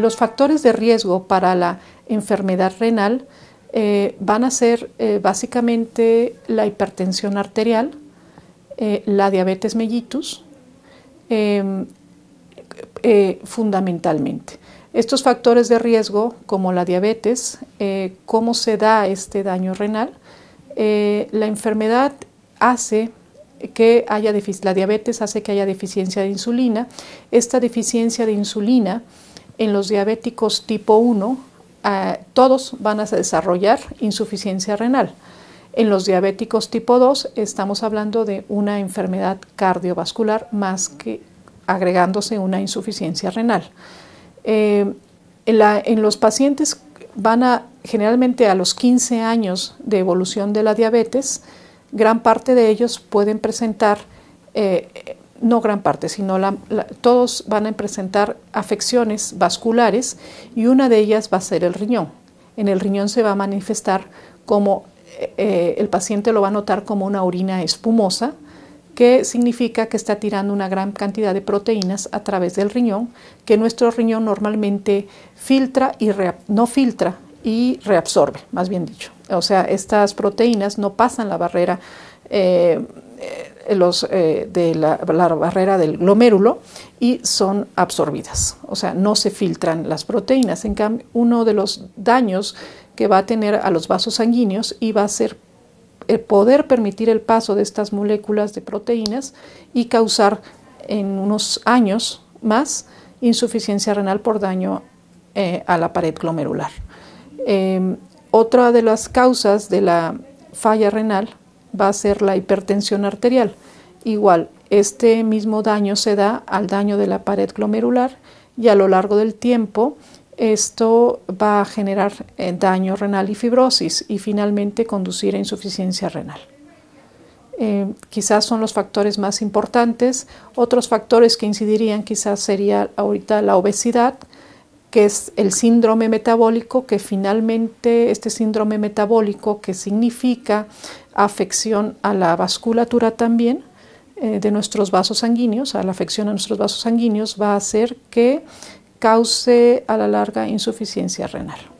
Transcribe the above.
los factores de riesgo para la enfermedad renal eh, van a ser eh, básicamente la hipertensión arterial, eh, la diabetes mellitus, em, fundamentalmente. Estos factores de riesgo, como la diabetes, cómo se da este daño renal, la enfermedad hace que haya la diabetes hace que haya deficiencia de insulina. Esta deficiencia de insulina en los diabéticos tipo 1, ah, todos van a desarrollar insuficiencia renal. En los diabéticos tipo 2 estamos hablando de una enfermedad cardiovascular más que agregándose una insuficiencia renal. Eh, en, los pacientes van a generalmente a los 15 años de evolución de la diabetes, gran parte de ellos pueden presentar eh, no gran parte, sino la, todos van a presentar afecciones vasculares y una de ellas va a ser el riñón. En el riñón se va a manifestar como eh, eh, el paciente lo va a notar como una orina espumosa, que significa que está tirando una gran cantidad de proteínas a través del riñón, que nuestro riñón normalmente filtra y no filtra y reabsorbe, más bien dicho. O sea, estas proteínas no pasan la barrera. Eh, eh, eh, de la, barrera del glomérulo y son absorbidas, o sea, no se filtran las proteínas. En cambio, uno de los daños que va a tener a los vasos sanguíneos y va a ser el eh, poder permitir el paso de estas moléculas de proteínas y causar en unos años más insuficiencia renal por daño a la pared glomerular. otra de las causas de la falla renal va a ser la hipertensión arterial. Igual, este mismo daño se da al daño de la pared glomerular y a lo largo del tiempo esto va a generar eh, daño renal y fibrosis y finalmente conducir a insuficiencia renal. Eh, quizás son los factores más importantes. Otros factores que incidirían quizás sería ahorita la obesidad, que es el síndrome metabólico, que finalmente este síndrome metabólico que significa afección a la vasculatura también eh, de nuestros vasos sanguíneos, a la afección a nuestros vasos sanguíneos va a hacer que cause a la larga insuficiencia renal.